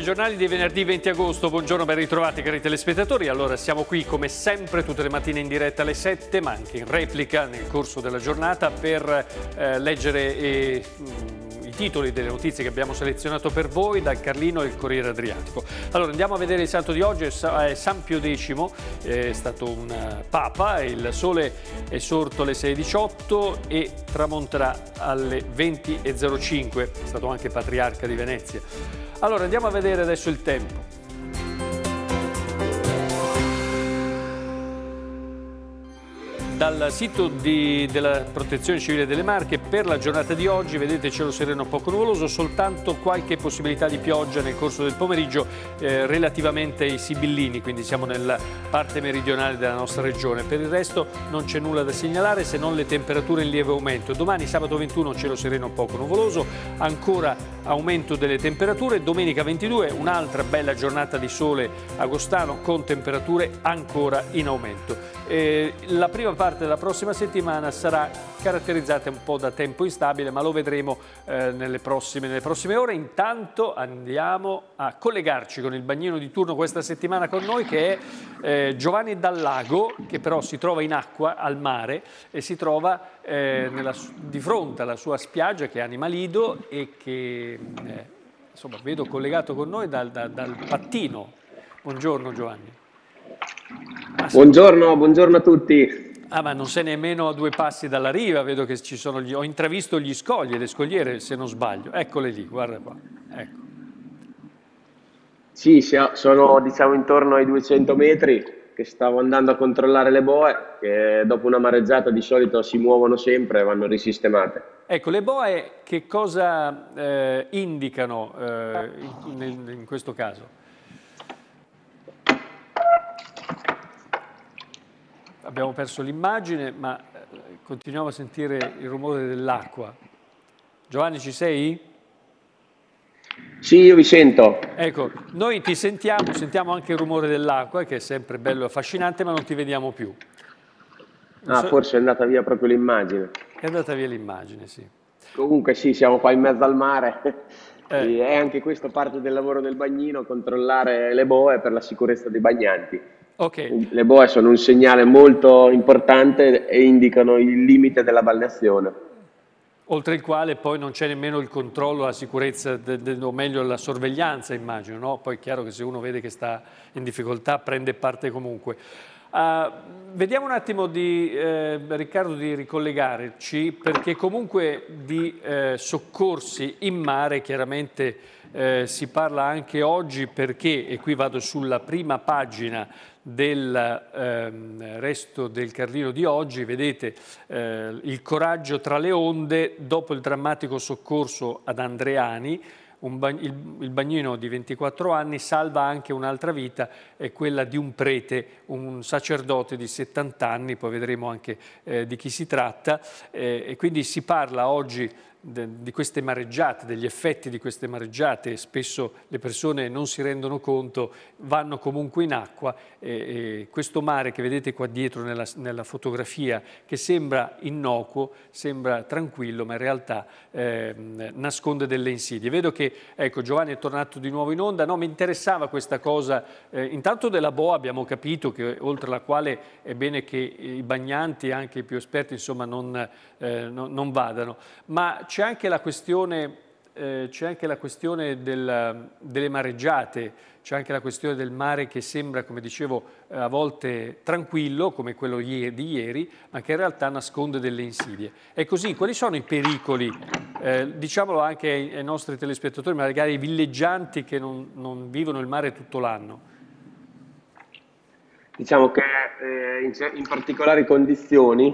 i giornali di venerdì 20 agosto. Buongiorno, ben ritrovati cari telespettatori. Allora siamo qui come sempre tutte le mattine in diretta alle 7, ma anche in replica nel corso della giornata per eh, leggere e eh, mm, i titoli delle notizie che abbiamo selezionato per voi dal Carlino e il Corriere Adriatico. Allora andiamo a vedere il santo di oggi, è San Pio X, eh, è stato un eh, papa, il sole è sorto alle 6.18 e tramonterà alle 20.05, è stato anche patriarca di Venezia. Allora andiamo a vedere adesso il tempo. dal sito di, della Protezione Civile delle Marche per la giornata di oggi, vedete cielo sereno poco nuvoloso, soltanto qualche possibilità di pioggia nel corso del pomeriggio eh, relativamente ai Sibillini, quindi siamo nella parte meridionale della nostra regione. Per il resto non c'è nulla da segnalare se non le temperature in lieve aumento. Domani sabato 21 cielo sereno poco nuvoloso, ancora aumento delle temperature, domenica 22 un'altra bella giornata di sole agostano con temperature ancora in aumento. Eh, la prima parte parte della prossima settimana sarà caratterizzata un po' da tempo instabile, ma lo vedremo eh, nelle, prossime, nelle prossime ore. Intanto andiamo a collegarci con il bagnino di turno questa settimana con noi, che è eh, Giovanni Dallago, che però si trova in acqua, al mare, e si trova eh, nella, di fronte alla sua spiaggia, che è Lido, e che eh, insomma, vedo collegato con noi dal, dal, dal pattino. Buongiorno Giovanni. Buongiorno, buongiorno a tutti. Ah, ma non sei nemmeno a due passi dalla riva, vedo che ci sono gli... Ho intravisto gli scogli, e le scogliere, se non sbaglio. Eccole lì, guarda qua. Ecco. Sì, sono diciamo intorno ai 200 metri che stavo andando a controllare le boe, che dopo una mareggiata di solito si muovono sempre e vanno risistemate. Ecco, le boe che cosa eh, indicano eh, in, in questo caso? abbiamo perso l'immagine, ma eh, continuiamo a sentire il rumore dell'acqua. Giovanni, ci sei? Sì, io vi sento. Ecco, noi ti sentiamo, sentiamo anche il rumore dell'acqua, che è sempre bello e affascinante, ma non ti vediamo più. Non ah, so... forse è andata via proprio l'immagine. È andata via l'immagine, sì. Comunque sì, siamo qua in mezzo al mare. Eh. È anche questo parte del lavoro del bagnino, controllare le boe per la sicurezza dei bagnanti. Okay. Le boe sono un segnale molto importante e indicano il limite della balneazione. Oltre il quale poi non c'è nemmeno il controllo, la sicurezza, de, de, o meglio la sorveglianza immagino, no? poi è chiaro che se uno vede che sta in difficoltà prende parte comunque. Uh, vediamo un attimo di, eh, Riccardo di ricollegarci perché comunque di eh, soccorsi in mare chiaramente eh, si parla anche oggi perché, e qui vado sulla prima pagina del ehm, resto del Carlino di oggi, vedete eh, il coraggio tra le onde dopo il drammatico soccorso ad Andreani, Ba il, il, bagnino di 24 anni salva anche un'altra vita, è quella di un prete, un sacerdote di 70 anni, poi vedremo anche eh, di chi si tratta. Eh, e quindi si parla oggi di queste mareggiate, degli effetti di queste mareggiate, spesso le persone non si rendono conto, vanno comunque in acqua e, e questo mare che vedete qua dietro nella, nella, fotografia, che sembra innocuo, sembra tranquillo, ma in realtà eh, nasconde delle insidie. Vedo che ecco, Giovanni è tornato di nuovo in onda, no, mi interessava questa cosa, eh, intanto della boa abbiamo capito che oltre alla quale è bene che i bagnanti, anche i più esperti, insomma, non, eh, no, non vadano, ma c'è anche la questione, eh, anche la questione del, delle mareggiate, c'è anche la questione del mare che sembra, come dicevo, a volte tranquillo, come quello di ieri, ma che in realtà nasconde delle insidie. E così, quali sono i pericoli? Eh, diciamolo anche ai, ai, nostri telespettatori, magari ai villeggianti che non, non vivono il mare tutto l'anno. Diciamo che eh, in, in particolari condizioni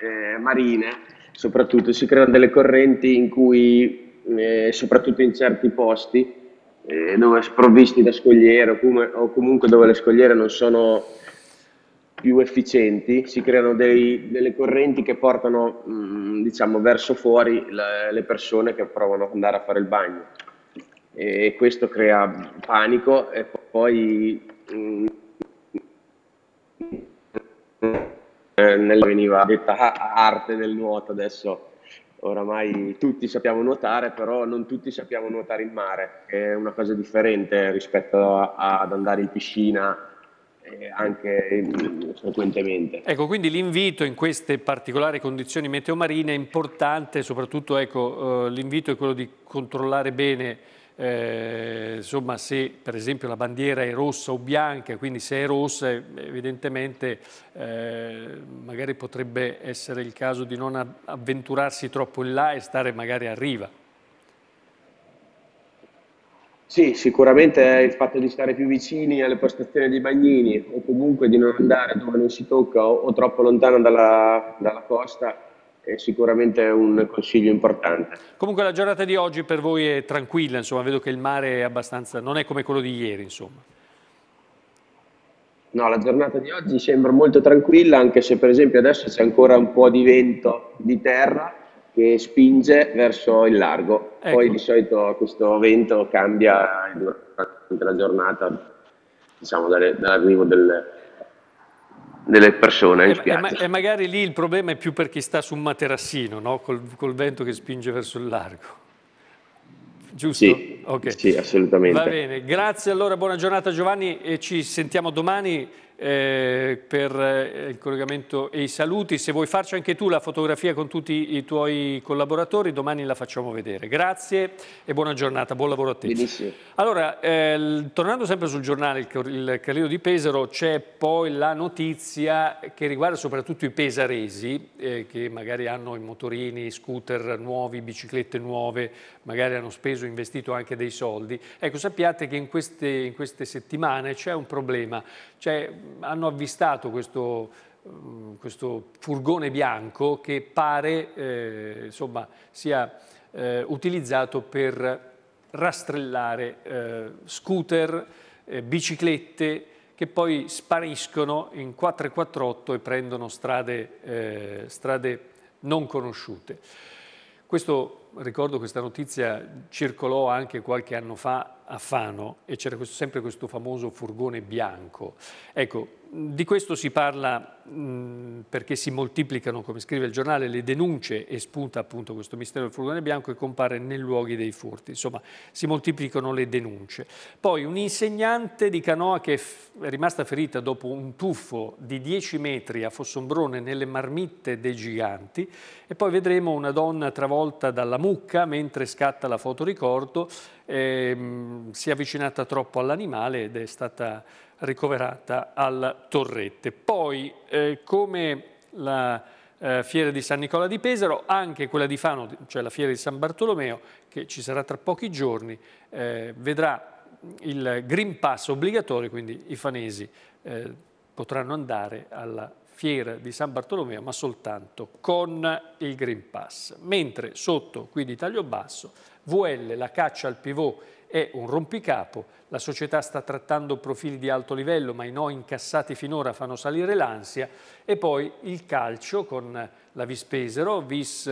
eh, marine soprattutto si creano delle correnti in cui, eh, soprattutto in certi posti, eh, dove sprovvisti da scogliere o, com- o, comunque dove le scogliere non sono più efficienti, si creano dei, delle correnti che portano mh, mm, diciamo, verso fuori le, le persone che provano ad andare a fare il bagno e questo crea panico e poi mh, mm, eh, veniva detta ah, arte del nuoto, adesso oramai tutti sappiamo nuotare, però non tutti sappiamo nuotare in mare, è una cosa differente rispetto a, ad andare in piscina eh, anche frequentemente. Ecco, quindi l'invito in queste particolari condizioni meteo marine è importante, soprattutto ecco, eh, l'invito è quello di controllare bene eh, insomma, se per esempio la bandiera è rossa o bianca, quindi se è rossa evidentemente eh, magari potrebbe essere il caso di non avventurarsi troppo in là e stare magari a riva. Sì, sicuramente il fatto di stare più vicini alle postazioni dei bagnini o comunque di non andare dove non si tocca o, o troppo lontano dalla, dalla costa è sicuramente un consiglio importante. Comunque la giornata di oggi per voi è tranquilla, insomma, vedo che il mare è abbastanza, non è come quello di ieri, insomma. No, la giornata di oggi sembra molto tranquilla, anche se per esempio adesso c'è ancora un po' di vento di terra che spinge verso il largo. Ecco. Poi di solito questo vento cambia durante la giornata, diciamo, dall'arrivo del, delle persone in spiaggia. E, eh, ma, e, eh, eh, magari lì il problema è più per chi sta su un materassino, no? col, col vento che spinge verso il largo. Giusto? Sì, okay. sì assolutamente. Va bene, grazie allora, buona giornata Giovanni e ci sentiamo domani eh, per eh, il collegamento e i saluti. Se vuoi farci anche tu la fotografia con tutti i tuoi collaboratori, domani la facciamo vedere. Grazie e buona giornata, buon lavoro a te. Benissimo. Allora, eh, tornando sempre sul giornale, il, il di Pesaro, c'è poi la notizia che riguarda soprattutto i pesaresi, eh, che magari hanno i motorini, i scooter nuovi, biciclette nuove, magari hanno speso, investito anche dei soldi. Ecco, sappiate che in queste, in queste settimane c'è un problema, hanno avvistato questo, eh, questo furgone bianco che pare eh, insomma, sia eh, utilizzato per rastrellare eh, scooter, eh, biciclette che poi spariscono in 448 e prendono strade, eh, strade non conosciute. Questo ricordo questa notizia circolò anche qualche anno fa a Fano e c'era sempre questo famoso furgone bianco. Ecco, di questo si parla mh, perché si moltiplicano, come scrive il giornale, le denunce e spunta appunto questo mistero del furgone bianco e compare nei luoghi dei furti. Insomma, si moltiplicano le denunce. Poi un'insegnante di Canoa che è, è rimasta ferita dopo un tuffo di 10 metri a Fossombrone nelle marmitte dei giganti e poi vedremo una donna travolta dalla mucca, mentre scatta la fotoricordo, ehm, si è avvicinata troppo all'animale ed è stata ricoverata al torrette. Poi, eh, come la eh, fiera di San Nicola di Pesaro, anche quella di Fano, cioè la fiera di San Bartolomeo, che ci sarà tra pochi giorni, eh, vedrà il Green Pass obbligatorio, quindi i fanesi eh, potranno andare alla fiera di San Bartolomeo, ma soltanto con il Green Pass. Mentre sotto, qui di taglio basso, VL, la caccia al pivot è un rompicapo, la società sta trattando profili di alto livello, ma i no incassati finora fanno salire l'ansia, e poi il calcio con la Vispesero, Vis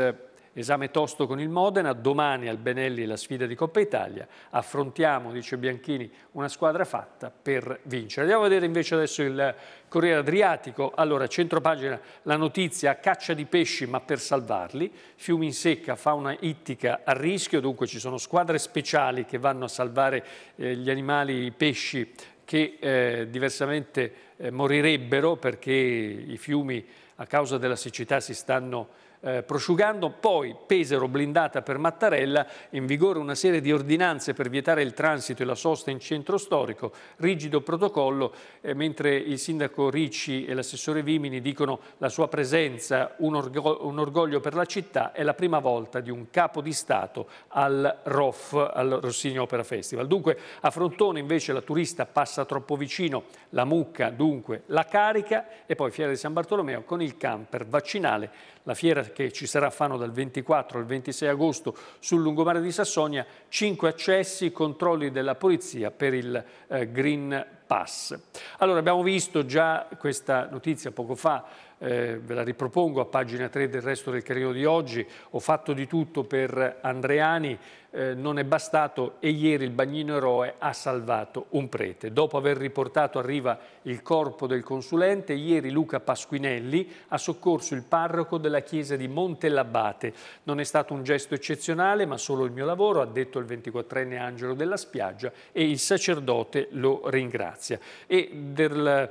Esame tosto con il Modena, domani al Benelli la sfida di Coppa Italia. Affrontiamo, dice Bianchini, una squadra fatta per vincere. Andiamo a vedere invece adesso il Corriere Adriatico. Allora, centropagina la notizia a caccia di pesci ma per salvarli. Fiumi in secca, fauna ittica a rischio, dunque ci sono squadre speciali che vanno a salvare eh, gli animali, i pesci che eh, diversamente eh, morirebbero perché i fiumi a causa della siccità si stanno eh, prosciugando, poi Pesaro blindata per Mattarella, in vigore una serie di ordinanze per vietare il transito e la sosta in centro storico, rigido protocollo, eh, mentre il sindaco Ricci e l'assessore Vimini dicono la sua presenza un, orgo un orgoglio per la città, è la prima volta di un capo di Stato al ROF, al Rossini Opera Festival. Dunque a Frontone invece la turista passa troppo vicino, la mucca dunque la carica e poi Fiera di San Bartolomeo con il camper vaccinale, la fiera che ci sarà Fano dal 24 al 26 agosto sul lungomare di Sassonia, 5 accessi, controlli della polizia per il eh, Green Pass. Allora abbiamo visto già questa notizia poco fa, eh, ve la ripropongo a pagina 3 del resto del carino di oggi, ho fatto di tutto per Andreani, eh, non è bastato e ieri il bagnino eroe ha salvato un prete. Dopo aver riportato a riva il corpo del consulente, ieri Luca Pasquinelli ha soccorso il parroco della chiesa di Montellabate. Non è stato un gesto eccezionale, ma solo il mio lavoro, ha detto il 24enne Angelo della Spiaggia e il sacerdote lo ringrazia. E del,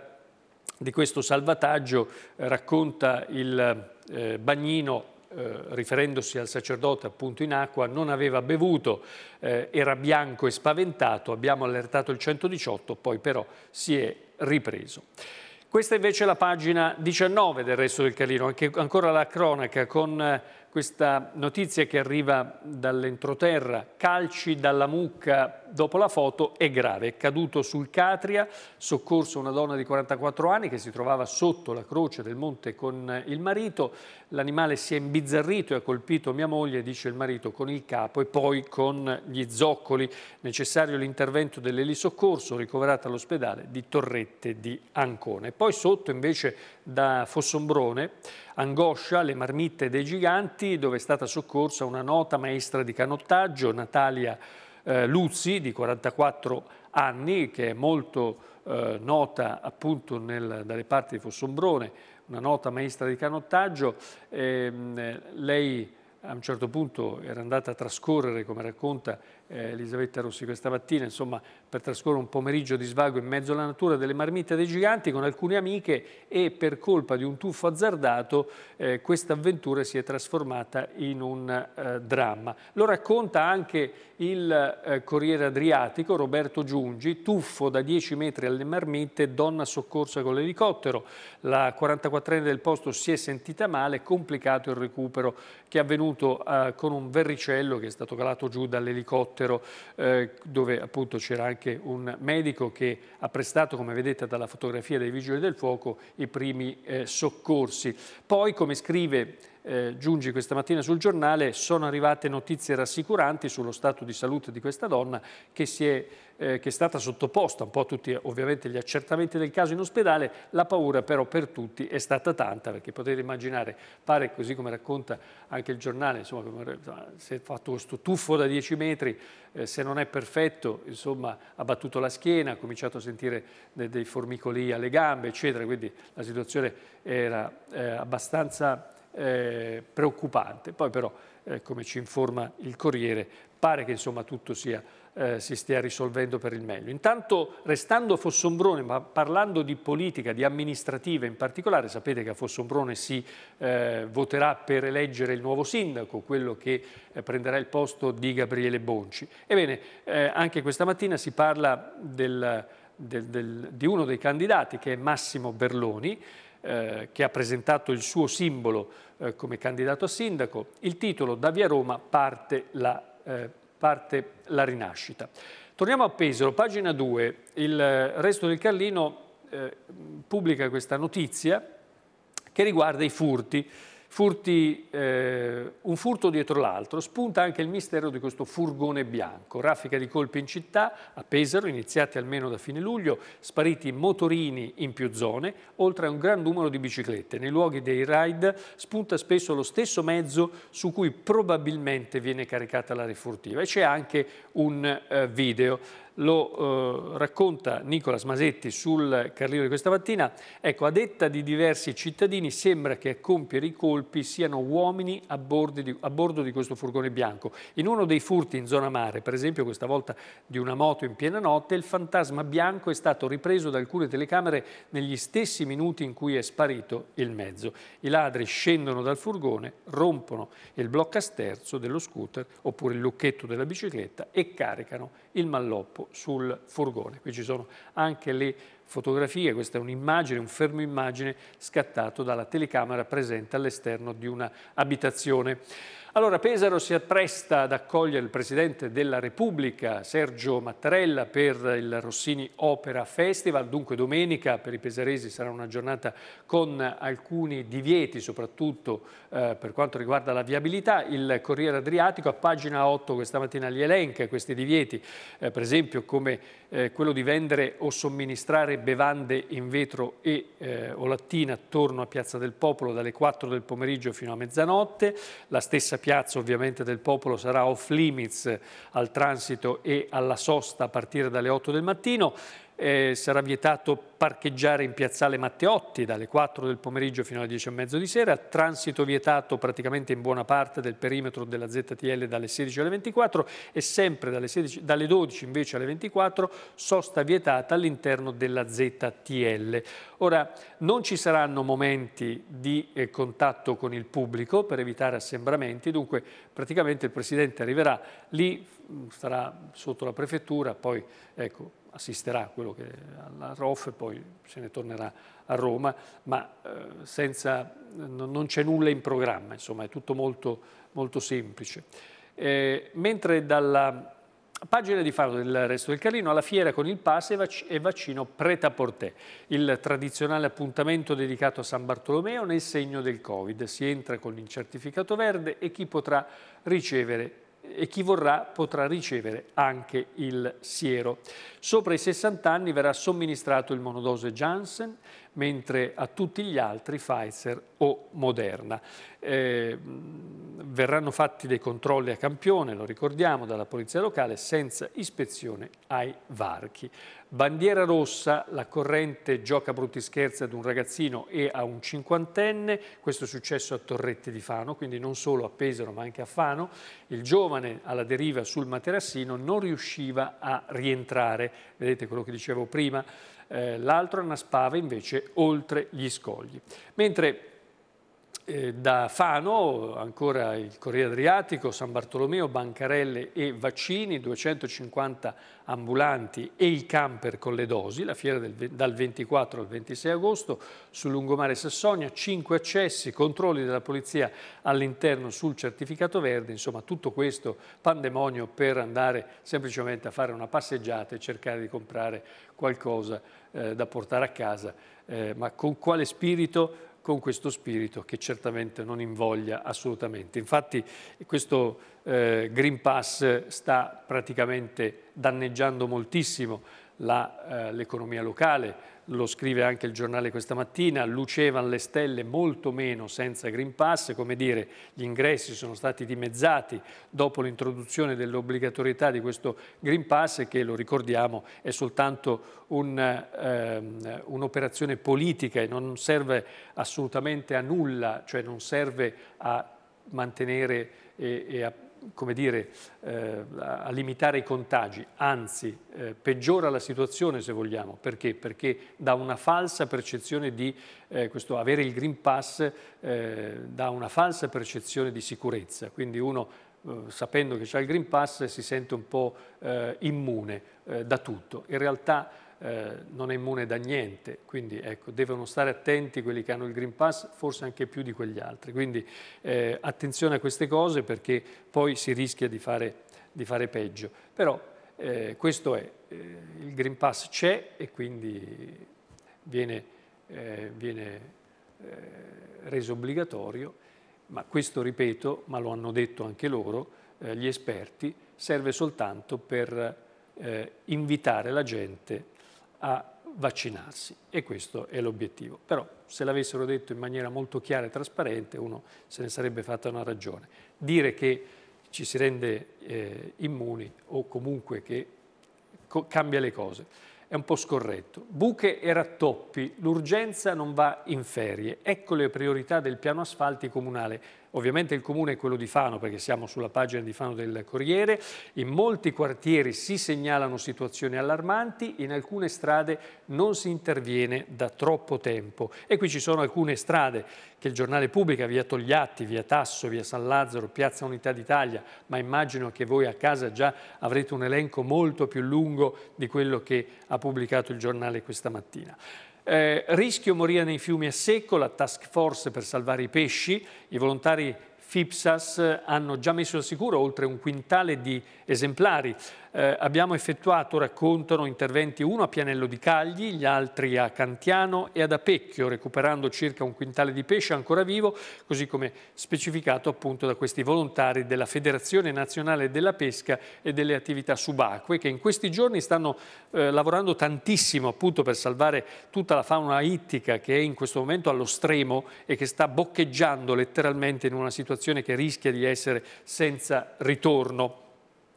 di questo salvataggio eh, racconta il eh, bagnino eh, riferendosi al sacerdote appunto in acqua, non aveva bevuto, eh, era bianco e spaventato, abbiamo allertato il 118, poi però si è ripreso. Questa invece è la pagina 19 del resto del Carlino, anche, ancora la cronaca con eh, questa notizia che arriva dall'entroterra, calci dalla mucca dopo la foto, è grave, è caduto sul Catria, soccorso una donna di 44 anni che si trovava sotto la croce del monte con il marito, l'animale si è imbizzarrito e ha colpito mia moglie, dice il marito, con il capo e poi con gli zoccoli, necessario l'intervento dell'elisoccorso ricoverata all'ospedale di Torrette di Ancona. E poi sotto invece da Fossombrone, Angoscia, le marmitte dei giganti, dove è stata soccorsa una nota maestra di canottaggio, Natalia eh, Luzzi, di 44 anni, che è molto eh, nota appunto nel, dalle parti di Fossombrone, una nota maestra di canottaggio. Eh, lei a un certo punto era andata a trascorrere, come racconta eh, Elisabetta Rossi questa mattina, insomma, per trascorrere un pomeriggio di svago in mezzo alla natura delle marmitte dei giganti con alcune amiche e per colpa di un tuffo azzardato eh, questa avventura si è trasformata in un eh, dramma. Lo racconta anche il eh, Corriere Adriatico, Roberto Giungi, tuffo da 10 metri alle marmitte, donna soccorsa con l'elicottero. La 44enne del posto si è sentita male, complicato il recupero che è avvenuto eh, con un verricello che è stato calato giù dall'elicottero elicottero eh, dove appunto c'era anche un medico che ha prestato, come vedete dalla fotografia dei Vigili del Fuoco, i primi eh, soccorsi. Poi, come scrive eh, Giungi questa mattina sul giornale, sono arrivate notizie rassicuranti sullo stato di salute di questa donna che si è eh, che è stata sottoposta un po' a tutti ovviamente gli accertamenti del caso in ospedale, la paura però per tutti è stata tanta, perché potete immaginare, pare così come racconta anche il giornale, insomma, si è fatto questo tuffo da 10 metri, eh, se non è perfetto, insomma, ha battuto la schiena, ha cominciato a sentire dei, dei formicoli alle gambe, eccetera, quindi la situazione era eh, abbastanza eh, preoccupante. Poi però, eh, come ci informa il Corriere, pare che insomma, tutto sia, eh, si stia risolvendo per il meglio. Intanto, restando a Fossombrone, ma parlando di politica, di amministrativa in particolare, sapete che a Fossombrone si eh, voterà per eleggere il nuovo sindaco, quello che eh, prenderà il posto di Gabriele Bonci. Ebbene, eh, anche questa mattina si parla del, del, del, di uno dei candidati, che è Massimo Berloni, eh, che ha presentato il suo simbolo eh, come candidato a sindaco, il titolo Da via Roma parte la, eh, parte la rinascita. Torniamo a Pesaro, pagina 2, il eh, resto del Carlino eh, pubblica questa notizia che riguarda i furti. Furti, eh, un furto dietro l'altro, spunta anche il mistero di questo furgone bianco. Raffica di colpi in città, a Pesaro, iniziati almeno da fine luglio, spariti motorini in più zone, oltre a un gran numero di biciclette. Nei luoghi dei raid spunta spesso lo stesso mezzo su cui probabilmente viene caricata la rifurtiva. E c'è anche un eh, video lo eh, racconta Nicolas Masetti sul Carlino di questa mattina, ecco, a detta di diversi cittadini sembra che a compiere i colpi siano uomini a, di, a bordo di questo furgone bianco. In uno dei furti in zona mare, per esempio questa volta di una moto in piena notte, il fantasma bianco è stato ripreso da alcune telecamere negli stessi minuti in cui è sparito il mezzo. I ladri scendono dal furgone, rompono il bloccasterzo dello scooter oppure il lucchetto della bicicletta e caricano il malloppo sul furgone. Qui ci sono anche le fotografie, questa è un'immagine, un fermo immagine scattato dalla telecamera presente all'esterno di una abitazione. Allora Pesaro si appresta ad accogliere il Presidente della Repubblica Sergio Mattarella per il Rossini Opera Festival, dunque domenica per i pesaresi sarà una giornata con alcuni divieti soprattutto eh, per quanto riguarda la viabilità, il Corriere Adriatico a pagina 8 questa mattina li elenca questi divieti, eh, per esempio come eh, quello di vendere o somministrare bevande in vetro e eh, lattina attorno a Piazza del Popolo dalle 4 del pomeriggio fino a mezzanotte. La stessa piazza ovviamente del Popolo sarà off limits al transito e alla sosta a partire dalle 8 del mattino eh, sarà vietato parcheggiare in piazzale Matteotti dalle 4 del pomeriggio fino alle 10 e mezzo di sera, transito vietato praticamente in buona parte del perimetro della ZTL dalle 16 alle 24 e sempre dalle, 16, dalle 12 invece alle 24 sosta vietata all'interno della ZTL. Ora non ci saranno momenti di eh, contatto con il pubblico per evitare assembramenti, dunque praticamente il Presidente arriverà lì, mm, sarà sotto la prefettura, poi ecco, assisterà quello che, alla ROF e poi se ne tornerà a Roma, ma eh, senza, non c'è nulla in programma, insomma è tutto molto, molto semplice. Eh, mentre dalla pagina di Faro del Resto del Carlino alla fiera con il pass e, vac e vaccino Preta-Portè, il tradizionale appuntamento dedicato a San Bartolomeo nel segno del Covid. Si entra con il certificato verde e chi potrà ricevere e chi vorrà potrà ricevere anche il siero. Sopra i 60 anni verrà somministrato il monodose Janssen, mentre a tutti gli altri Pfizer o Moderna. Eh, verranno fatti dei controlli a campione, lo ricordiamo, dalla polizia locale senza ispezione ai varchi. Bandiera rossa, la corrente gioca brutti scherzi ad un ragazzino e a un cinquantenne, questo è successo a Torretti di Fano, quindi non solo a Pesaro ma anche a Fano. Il giovane alla deriva sul materassino non riusciva a rientrare, vedete quello che dicevo prima, eh, l'altro annaspava invece oltre gli scogli. Mentre eh, da Fano, ancora il Corriere Adriatico, San Bartolomeo, Bancarelle e Vaccini, 250 ambulanti e i camper con le dosi, la fiera del, dal 24 al 26 agosto, sul lungomare Sassonia, 5 accessi, controlli della polizia all'interno sul certificato verde, insomma tutto questo pandemonio per andare semplicemente a fare una passeggiata e cercare di comprare qualcosa eh, da portare a casa, eh, ma con quale spirito con questo spirito che certamente non invoglia assolutamente. Infatti questo eh, Green Pass sta praticamente danneggiando moltissimo eh, l'economia eh, locale, lo scrive anche il giornale questa mattina, lucevano le stelle molto meno senza Green Pass, come dire gli ingressi sono stati dimezzati dopo l'introduzione dell'obbligatorietà di questo Green Pass che lo ricordiamo è soltanto ehm, un'operazione um, un politica e non serve assolutamente a nulla, cioè non serve a mantenere e, e a come dire, eh, a limitare i contagi, anzi eh, peggiora la situazione se vogliamo, perché? Perché dà una falsa percezione di, eh, questo avere il Green Pass eh, dà una falsa percezione di sicurezza, quindi uno eh, sapendo che c'è il Green Pass si sente un po' eh, immune da tutto. In realtà eh, non è immune da niente, quindi ecco, devono stare attenti quelli che hanno il Green Pass, forse anche più di quegli altri. Quindi eh, attenzione a queste cose perché poi si rischia di fare, di fare peggio. Però eh, questo è, eh, il Green Pass c'è e quindi viene, eh, viene reso obbligatorio, ma questo ripeto, ma lo hanno detto anche loro, gli esperti, serve soltanto per eh, invitare la gente a vaccinarsi e questo è l'obiettivo. Però se l'avessero detto in maniera molto chiara e trasparente uno se ne sarebbe fatta una ragione. Dire che ci si rende eh, immuni o comunque che co cambia le cose è un po' scorretto. Buche e rattoppi, l'urgenza non va in ferie, ecco le priorità del piano asfalti comunale ovviamente il comune è quello di Fano perché siamo sulla pagina di Fano del Corriere, in molti quartieri si segnalano situazioni allarmanti, in alcune strade non si interviene da troppo tempo e qui ci sono alcune strade che il giornale pubblica, via Togliatti, via Tasso, via San Lazzaro, piazza Unità d'Italia, ma immagino che voi a casa già avrete un elenco molto più lungo di quello che ha pubblicato il giornale questa mattina. Eh, rischio Moria nei fiumi a secco, la task force per salvare i pesci, i volontari FIPSAS hanno già messo al sicuro oltre un quintale di esemplari. Eh, abbiamo effettuato, raccontano, interventi uno a Pianello di Cagli, gli altri a Cantiano e ad Apecchio, recuperando circa un quintale di pesce ancora vivo, così come specificato appunto da questi volontari della Federazione Nazionale della Pesca e delle attività subacquee, che in questi giorni stanno eh, lavorando tantissimo appunto per salvare tutta la fauna ittica che è in questo momento allo stremo e che sta boccheggiando letteralmente in una situazione che rischia di essere senza ritorno.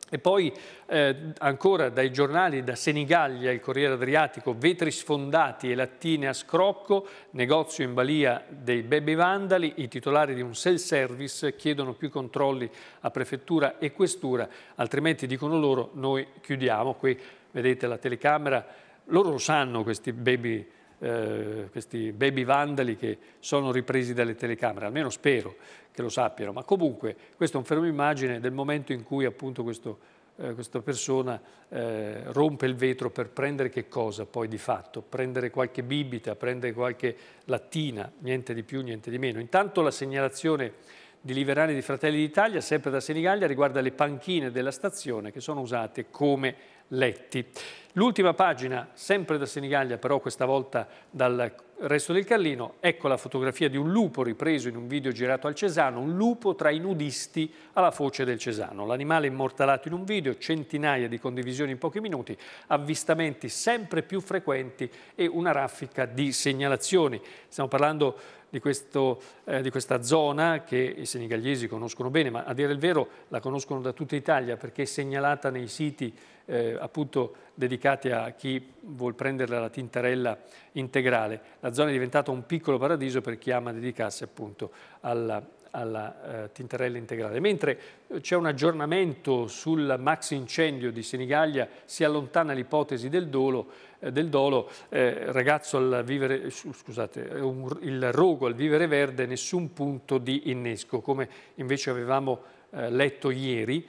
E poi eh, ancora dai giornali, da Senigallia, il Corriere Adriatico, vetri sfondati e lattine a scrocco, negozio in balia dei baby vandali, i titolari di un self-service chiedono più controlli a prefettura e questura, altrimenti dicono loro noi chiudiamo. Qui vedete la telecamera, loro lo sanno questi baby, eh, questi baby vandali che sono ripresi dalle telecamere, almeno spero che lo sappiano, ma comunque questo è un fermo immagine del momento in cui appunto questo, eh, questa persona eh, rompe il vetro per prendere che cosa poi di fatto? Prendere qualche bibita, prendere qualche lattina, niente di più, niente di meno. Intanto la segnalazione di Liverani di Fratelli d'Italia, sempre da Senigallia, riguarda le panchine della stazione che sono usate come letti. L'ultima pagina, sempre da Senigallia, però questa volta dal resto del Callino, ecco la fotografia di un lupo ripreso in un video girato al Cesano, un lupo tra i nudisti alla foce del Cesano. L'animale immortalato in un video, centinaia di condivisioni in pochi minuti, avvistamenti sempre più frequenti e una raffica di segnalazioni. Stiamo parlando di, questo, eh, di questa zona che i senegalesi conoscono bene, ma a dire il vero la conoscono da tutta Italia perché è segnalata nei siti eh, appunto dedicati a chi vuol prendere la tintarella integrale. La zona è diventata un piccolo paradiso per chi ama dedicarsi appunto alla alla eh, Tintarella integrale. Mentre eh, c'è un aggiornamento sul max incendio di Senigallia, si allontana l'ipotesi del dolo, eh, del dolo eh, ragazzo al vivere, scusate, eh, un, il rogo al vivere verde, nessun punto di innesco, come invece avevamo eh, letto ieri,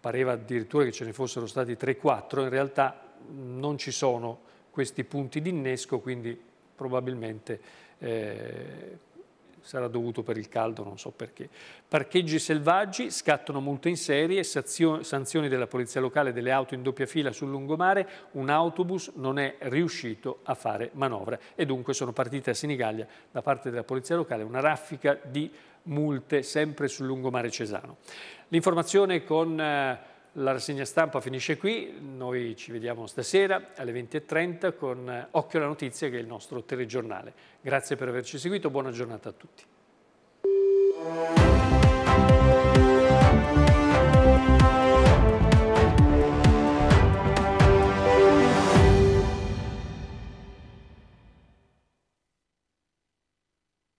pareva addirittura che ce ne fossero stati 3-4, in realtà non ci sono questi punti di innesco, quindi probabilmente sarà dovuto per il caldo, non so perché. Parcheggi selvaggi, scattano multe in serie, sanzioni della polizia locale delle auto in doppia fila sul lungomare, un autobus non è riuscito a fare manovra e dunque sono partite a Sinigaglia da parte della polizia locale una raffica di multe sempre sul lungomare Cesano. L'informazione con... Eh, la rassegna stampa finisce qui, noi ci vediamo stasera alle 20.30 con Occhio alla Notizia che è il nostro telegiornale. Grazie per averci seguito, buona giornata a tutti.